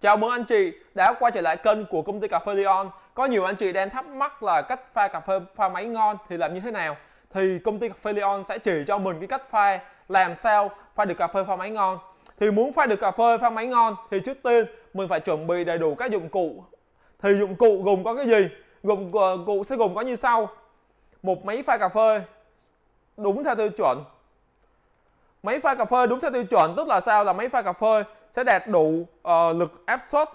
Chào mừng anh chị đã quay trở lại kênh của công ty cà phê Leon. Có nhiều anh chị đang thắc mắc là cách pha cà phê pha máy ngon thì làm như thế nào? Thì công ty cà phê Leon sẽ chỉ cho mình cái cách pha làm sao pha được cà phê pha máy ngon. Thì muốn pha được cà phê pha máy ngon thì trước tiên mình phải chuẩn bị đầy đủ các dụng cụ. Thì dụng cụ gồm có cái gì? Gồm ờ, cụ sẽ gồm có như sau. Một máy pha cà phê đúng theo tiêu chuẩn. Máy pha cà phê đúng theo tiêu chuẩn tức là sao? Là máy pha cà phê sẽ đạt đủ uh, lực áp suất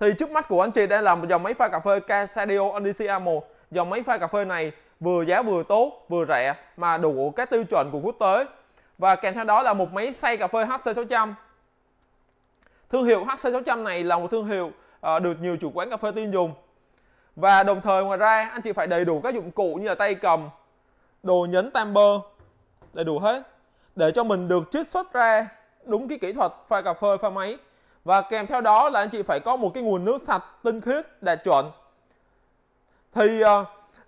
thì trước mắt của anh chị đây là một dòng máy pha cà phê Casadio Odyssey A1 dòng máy pha cà phê này vừa giá vừa tốt vừa rẻ mà đủ các tiêu chuẩn của quốc tế và kèm theo đó là một máy xay cà phê HC600 thương hiệu HC600 này là một thương hiệu uh, được nhiều chủ quán cà phê tin dùng và đồng thời ngoài ra anh chị phải đầy đủ các dụng cụ như là tay cầm đồ nhấn tamper đầy đủ hết để cho mình được chiết xuất ra đúng cái kỹ thuật pha cà phê pha máy và kèm theo đó là anh chị phải có một cái nguồn nước sạch tinh khiết đạt chuẩn thì ờ,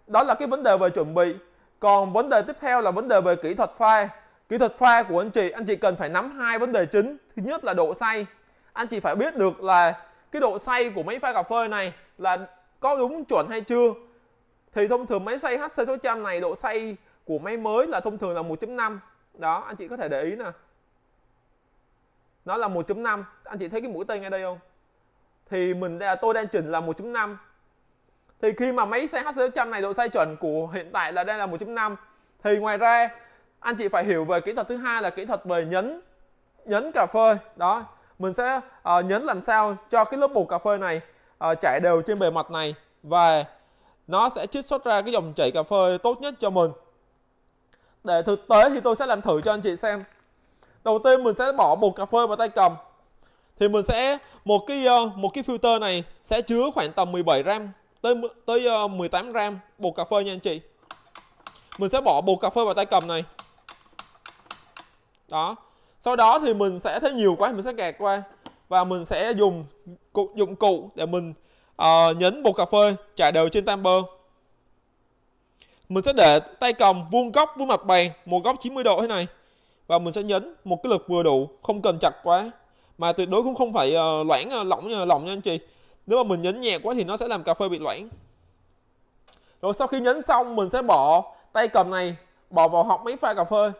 đó là cái vấn đề về chuẩn bị còn vấn đề tiếp theo là vấn đề về kỹ thuật pha kỹ thuật pha của anh chị anh chị cần phải nắm hai vấn đề chính thứ nhất là độ say anh chị phải biết được là cái độ say của máy pha cà phê này là có đúng chuẩn hay chưa thì thông thường máy xay HC600 này độ say của máy mới là thông thường là 1.5 đó anh chị có thể để ý nè nó là 1.5 anh chị thấy cái mũi tên ngay đây không thì mình đã, tôi đang chỉnh là 1.5 thì khi mà máy xe HC100 này độ xoay chuẩn của hiện tại là đây là 1.5 thì ngoài ra anh chị phải hiểu về kỹ thuật thứ hai là kỹ thuật về nhấn nhấn cà phê đó mình sẽ uh, nhấn làm sao cho cái lớp bột cà phê này uh, ờ, chảy đều trên bề mặt này và nó sẽ chiết xuất ra cái dòng chảy cà phê tốt nhất cho mình để thực tế thì tôi sẽ làm thử cho anh chị xem đầu tiên mình sẽ bỏ bột cà phê vào tay cầm thì mình sẽ một cái ờ, một cái filter này sẽ chứa khoảng tầm 17 gram tới tới 18 ờ, gram bột cà phê nha anh chị mình sẽ bỏ bột cà phê vào tay cầm này đó sau đó thì mình sẽ thấy nhiều quá mình sẽ gạt qua và mình sẽ dùng dụng cụ để mình uh, nhấn bột cà phê trải đều trên tamper mình sẽ để tay cầm vuông góc với mặt bàn một góc 90 độ thế này và mình sẽ nhấn một cái lực vừa đủ không cần chặt quá mà tuyệt đối cũng không phải uh, loãng ờ, lỏng ờ, lỏng nha anh chị nếu mà mình nhấn nhẹ quá thì nó sẽ làm cà phê bị loãng rồi sau khi nhấn xong mình sẽ bỏ tay cầm này bỏ vào họng máy pha cà phê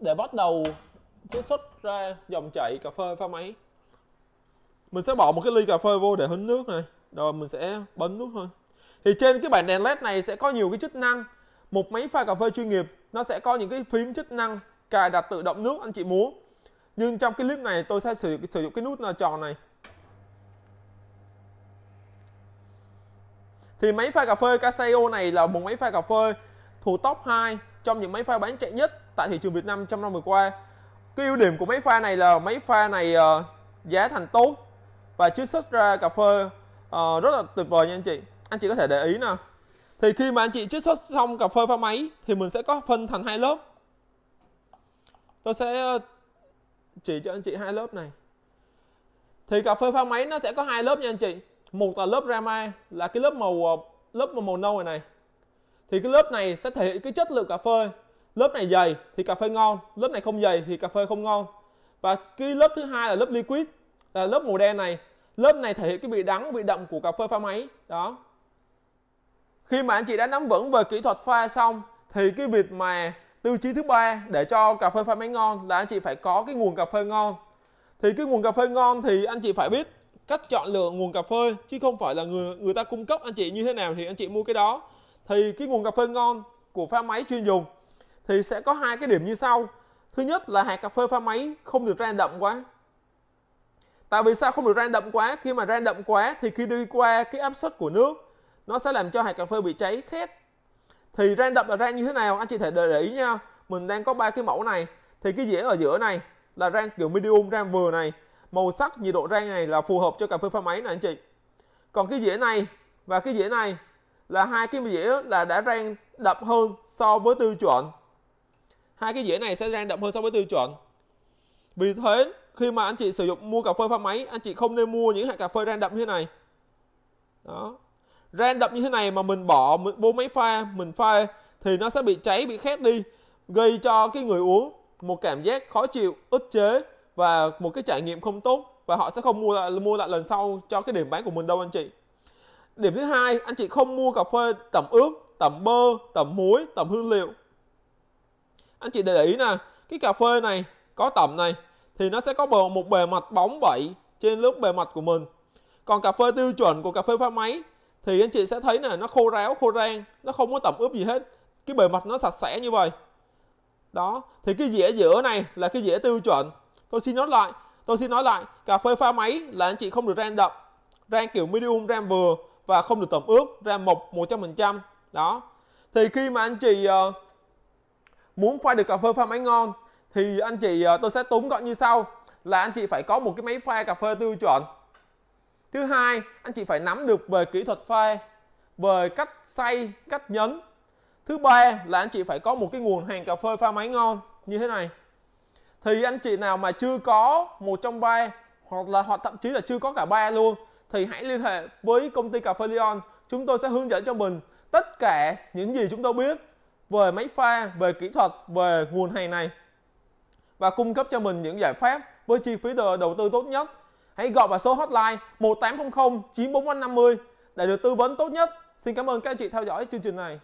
để bắt đầu chế xuất ra dòng chảy cà phê pha máy mình sẽ bỏ một cái ly cà phê vô để hứng nước này rồi mình sẽ bấm nút thôi thì trên cái bảng đèn led này sẽ có nhiều cái chức năng một máy pha cà phê chuyên nghiệp nó sẽ có những cái phím chức năng cài đặt tự động nước anh chị muốn nhưng trong cái clip này tôi sẽ sử, sử dụng cái nút ờ, tròn này thì máy pha cà phê Casio này là một máy pha cà phê thuộc top 2 trong những máy pha bán chạy nhất tại thị trường Việt Nam trong năm vừa qua cái ưu điểm của máy pha này là máy pha này uh, giá thành tốt và chứa xuất ra cà phê uh, rất là tuyệt vời nha anh chị anh chị có thể để ý nè thì khi mà anh chị chứa xuất xong cà phê pha máy thì mình sẽ có phân thành hai lớp tôi sẽ ờ, chỉ cho anh chị hai lớp này thì cà phê pha máy nó sẽ có hai lớp nha anh chị một là lớp rama là cái lớp màu ờ, lớp màu, màu nâu này này thì cái lớp này sẽ thể hiện cái chất lượng cà phê lớp này dày thì cà phê ngon lớp này không dày thì cà phê không ngon và cái lớp thứ hai là lớp liquid là lớp màu đen này lớp này thể hiện cái vị đắng vị đậm của cà phê pha máy đó khi mà anh chị đã nắm vững về kỹ thuật pha xong thì cái việc mà tiêu chí thứ ba để cho cà phê pha máy ngon là anh chị phải có cái nguồn cà phê ngon thì cái nguồn cà phê ngon thì anh chị phải biết cách chọn lựa nguồn cà phê chứ không phải là người người ta cung cấp anh chị như thế nào thì anh chị mua cái đó thì cái nguồn cà phê ngon của pha máy chuyên dùng thì sẽ có hai cái điểm như sau thứ nhất là hạt cà phê pha máy không được rang đậm quá tại vì sao không được rang đậm quá khi mà rang đậm quá thì khi đi qua cái áp suất của nước nó sẽ làm cho hạt cà phê bị cháy khét thì rang đập là rang như thế nào anh chị thể để, ý nha mình đang có ba cái mẫu này thì cái dĩa ở giữa này là rang kiểu medium rang vừa này màu sắc nhiệt độ rang này là phù hợp cho cà phê pha máy này anh chị còn cái dĩa này và cái dĩa này là hai cái dĩa là đã rang đậm hơn so với tiêu chuẩn hai cái dĩa này sẽ rang đậm hơn so với tiêu chuẩn vì thế khi mà anh chị sử dụng mua cà phê pha máy anh chị không nên mua những hạt cà phê rang đậm như thế này đó random như thế này mà mình bỏ mình, vô máy pha mình pha thì nó sẽ bị cháy bị khét đi gây cho cái người uống một cảm giác khó chịu ức chế và một cái trải nghiệm không tốt và họ sẽ không mua lại mua lại lần sau cho cái điểm bán của mình đâu anh chị điểm thứ hai anh chị không mua cà phê tẩm ướp tẩm bơ tẩm muối tẩm hương liệu anh chị để ý nè cái cà phê này có tẩm này thì nó sẽ có một bề mặt bóng bẩy trên lớp bề mặt của mình còn cà phê tiêu chuẩn của cà phê pha máy thì anh chị sẽ thấy là nó khô ráo khô rang nó không có tẩm ướp gì hết cái bề mặt nó sạch sẽ như vậy đó thì cái dĩa giữa này là cái dĩa tiêu chuẩn tôi xin nói lại tôi xin nói lại cà phê pha máy là anh chị không được rang đậm rang kiểu medium rang vừa và không được tẩm ướp rang mộc 100% đó thì khi mà anh chị uh, muốn pha được cà phê pha máy ngon thì anh chị uh, tôi sẽ tóm gọn như sau là anh chị phải có một cái máy pha cà phê tiêu chuẩn thứ hai anh chị phải nắm được về kỹ thuật pha về cách xay cách nhấn thứ ba là anh chị phải có một cái nguồn hàng cà phê pha máy ngon như thế này thì anh chị nào mà chưa có một trong ba hoặc là hoặc thậm chí là chưa có cả ba luôn thì hãy liên hệ với công ty cà phê Leon chúng tôi sẽ hướng dẫn cho mình tất cả những gì chúng tôi biết về máy pha về kỹ thuật về nguồn hàng này và cung cấp cho mình những giải pháp với chi phí đầu tư tốt nhất hãy gọi vào số hotline 1800 94550 để được tư vấn tốt nhất. Xin cảm ơn các anh chị theo dõi chương trình này.